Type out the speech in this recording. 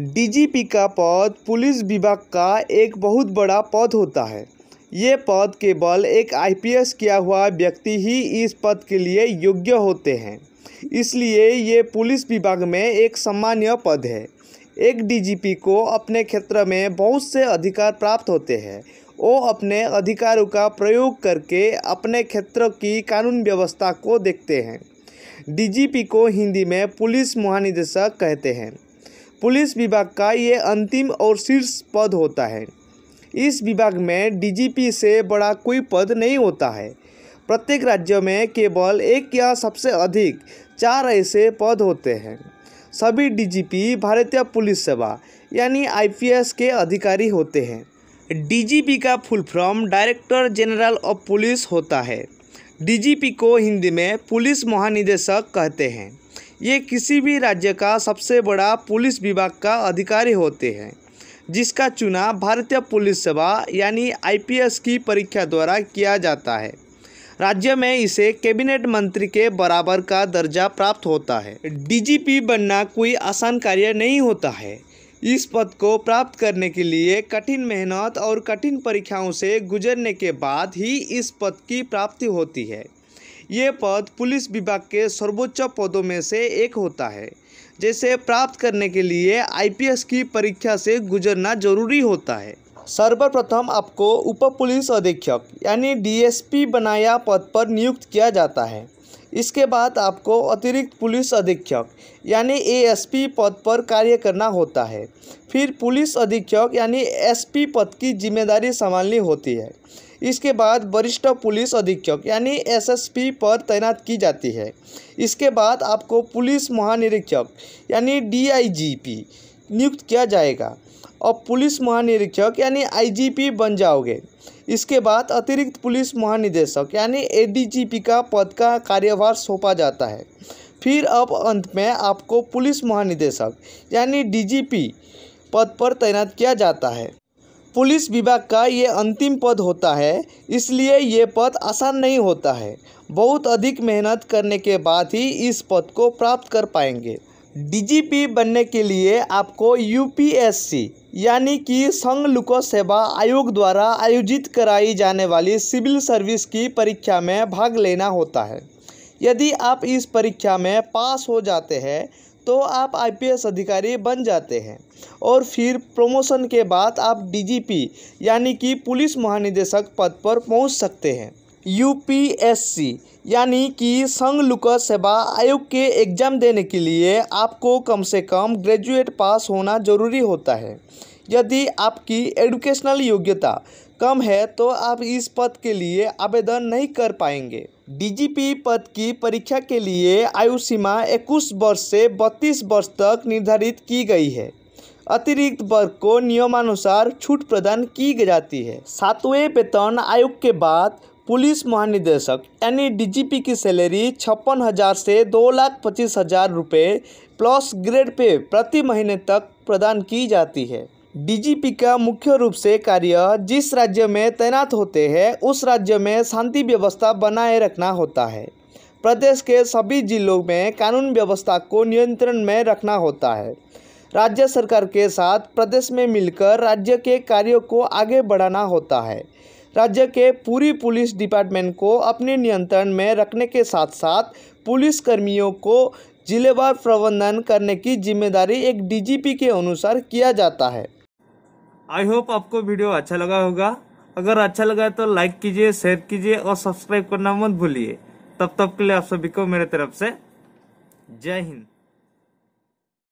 DGP का पद police विभाग का एक बहुत बड़ा पद होता है ये पद केवल एक आईपीएस किया हुआ व्यक्ति ही इस पद के लिए योग्य होते हैं इसलिए ये पुलिस विभाग में एक सामान्य पद है एक डीजीपी को अपने क्षेत्र में बहुत से अधिकार प्राप्त होते हैं वो अपने अधिकारों का प्रयोग करके अपने क्षेत्र की कानून व्यवस्था को देखते हैं डीजीपी को हिंदी में पुलिस महानिदेशक कहते हैं पुलिस विभाग का ये अंतिम और शीर्ष पद होता है इस विभाग में डीजीपी से बड़ा कोई पद नहीं होता है प्रत्येक राज्य में केवल एक या सबसे अधिक चार ऐसे पद होते हैं सभी डीजीपी भारतीय पुलिस सेवा यानी आईपीएस के अधिकारी होते हैं डीजीपी का full form director general of police होता है डीजीपी को हिंदी में पुलिस महानिदेशक कहते हैं ये किसी भी राज्य का सबसे बड़ा पुलिस विभाग का अधिकारी होते हैं जिसका चुनाव भारतीय पुलिस सेवा यानी आईपीएस की परीक्षा द्वारा किया जाता है राज्य में इसे कैबिनेट मंत्री के बराबर का दर्जा प्राप्त होता है डीजीपी बनना कोई आसान कार्य नहीं होता है इस पद को प्राप्त करने के लिए कठिन मेहनत और कठिन परीक्षाओं से गुजरने के बाद ही इस पद की प्राप्ति होती है ये पद पुलिस विभाग के सर्वोच्च पदों में से एक होता है जैसे प्राप्त करने के लिए आईपीएस की परीक्षा से गुजरना जरूरी होता है सर्वप्रथम आपको उप पुलिस अधीक्षक यानी डीएसपी बनाया पद पर नियुक्त किया जाता है इसके बाद आपको अतिरिक्त पुलिस अधीक्षक यानी एएसपी पद पर कार्य करना होता है फिर पुलिस अधीक्षक यानी एसपी पद की जिम्मेदारी संभालनी होती है इसके बाद वरिष्ठ पुलिस अधीक्षक यानी एसएसपी पर तैनात की जाती है इसके बाद आपको पुलिस महानिरीक्षक यानी डीआईजीपी नियुक्त किया जाएगा और पुलिस महानिरीक्षक यानी आईजीपी बन जाओगे इसके बाद अतिरिक्त पुलिस महानिदेशक यानी एडीजीपी का पद का कार्यभार सौंपा जाता है फिर अब अंत में आपको पुलिस महानिदेशक यानी डीजीपी पद पर तैनात किया जाता है पुलिस विभाग का ये अंतिम पद होता है इसलिए ये पद आसान नहीं होता है बहुत अधिक मेहनत करने के बाद ही इस पद को प्राप्त कर पाएंगे डीजीपी बनने के लिए आपको यूपीएससी यानी कि संघ लोक सेवा आयोग द्वारा आयोजित कराई जाने वाली सिविल सर्विस की परीक्षा में भाग लेना होता है यदि आप इस परीक्षा में पास हो जाते हैं तो आप आईपीएस अधिकारी बन जाते हैं और फिर प्रमोशन के बाद आप डीजीपी यानी कि पुलिस महानिदेशक पद पर पहुंच सकते हैं यूपीएससी यानी कि संघ लोक सेवा आयोग के एग्ज़ाम देने के लिए आपको कम से कम ग्रेजुएट पास होना ज़रूरी होता है यदि आपकी एडुकेशनल योग्यता कम है तो आप इस पद के लिए आवेदन नहीं कर पाएंगे डीजीपी पद की परीक्षा के लिए आयु सीमा इक्कीस वर्ष से बत्तीस वर्ष तक निर्धारित की गई है अतिरिक्त वर्ग को नियमानुसार छूट प्रदान की जाती है सातवें वेतन आयोग के बाद पुलिस महानिदेशक यानी डीजीपी की सैलरी छप्पन हज़ार से दो लाख पच्चीस हज़ार रुपये प्लस ग्रेड पे प्रति महीने तक प्रदान की जाती है डीजीपी का मुख्य रूप से कार्य जिस राज्य में तैनात होते हैं उस राज्य में शांति व्यवस्था बनाए रखना होता है प्रदेश के सभी जिलों में कानून व्यवस्था को नियंत्रण में रखना होता है राज्य सरकार के साथ प्रदेश में मिलकर राज्य के कार्यों को आगे बढ़ाना होता है राज्य के पूरी पुलिस डिपार्टमेंट को अपने नियंत्रण में रखने के साथ साथ पुलिस कर्मियों को जिलेवार प्रबंधन करने की जिम्मेदारी एक डीजीपी के अनुसार किया जाता है आई होप आपको वीडियो अच्छा लगा होगा अगर अच्छा लगा तो लाइक कीजिए शेयर कीजिए और सब्सक्राइब करना मत भूलिए तब तब के लिए आप सभी को मेरे तरफ से जय हिंद